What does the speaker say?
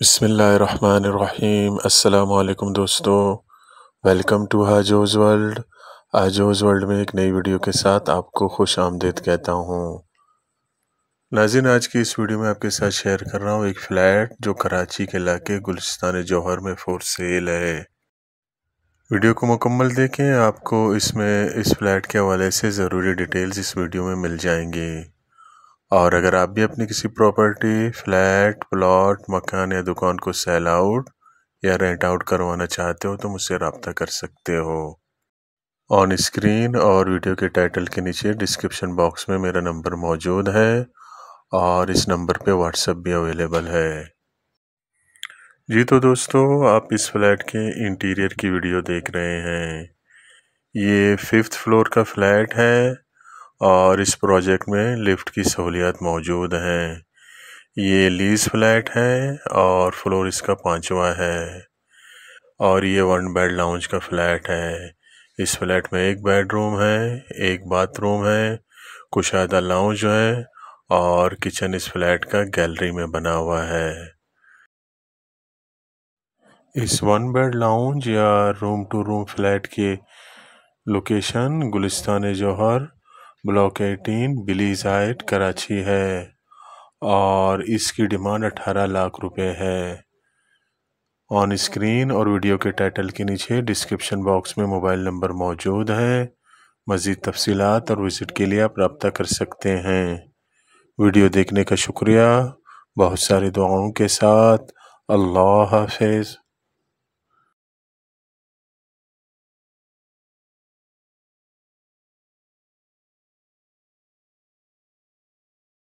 बसमीम् अल्लाम दोस्तों welcome to हाजोज़ वर्ल्ड हाजोज़ वर्ल्ड में एक नई वीडियो के साथ आपको खुश आमदेद कहता हूँ नाजिन आज की इस वीडियो में आपके साथ शेयर कर रहा हूँ एक फ़्लैट जो कराची के इलाके गुलस्तान जौहर में फ़ोर सेल है वीडियो को मुकम्मल देखें आपको इसमें इस फ़्लैट के हवाले से ज़रूरी डिटेल्स इस वीडियो में मिल जाएंगी और अगर आप भी अपनी किसी प्रॉपर्टी फ्लैट प्लॉट मकान या दुकान को सेल आउट या रेंट आउट करवाना चाहते हो तो मुझसे रबता कर सकते हो ऑन स्क्रीन और वीडियो के टाइटल के नीचे डिस्क्रिप्शन बॉक्स में मेरा नंबर मौजूद है और इस नंबर पे व्हाट्सअप भी अवेलेबल है जी तो दोस्तों आप इस फ्लैट के इंटीरियर की वीडियो देख रहे हैं ये फिफ्थ फ्लोर का फ्लैट है और इस प्रोजेक्ट में लिफ्ट की सहूलियत मौजूद हैं ये लीज फ्लैट है और फ्लोर इसका पांचवा है और ये वन बेड लाउंज का फ्लैट है इस फ्लैट में एक बेडरूम है एक बाथरूम है कुशादा लाउंज है और किचन इस फ्लैट का गैलरी में बना हुआ है इस वन बेड लाउंज या रूम टू रूम फ्लैट के location Gulistan Johar block eighteen बिली हाइट कराची है और इसकी डिमांड अठारह लाख रुपए है ऑन स्क्रीन और वीडियो के टाइटल के नीचे डिस्क्रिप्शन बॉक्स में मोबाइल नंबर मौजूद है मज़ीद तफसीत और विज़िट के लिए आप रबता कर सकते हैं वीडियो देखने का शुक्रिया बहुत सारे दुआओं के साथ अल्लाह हाफिज़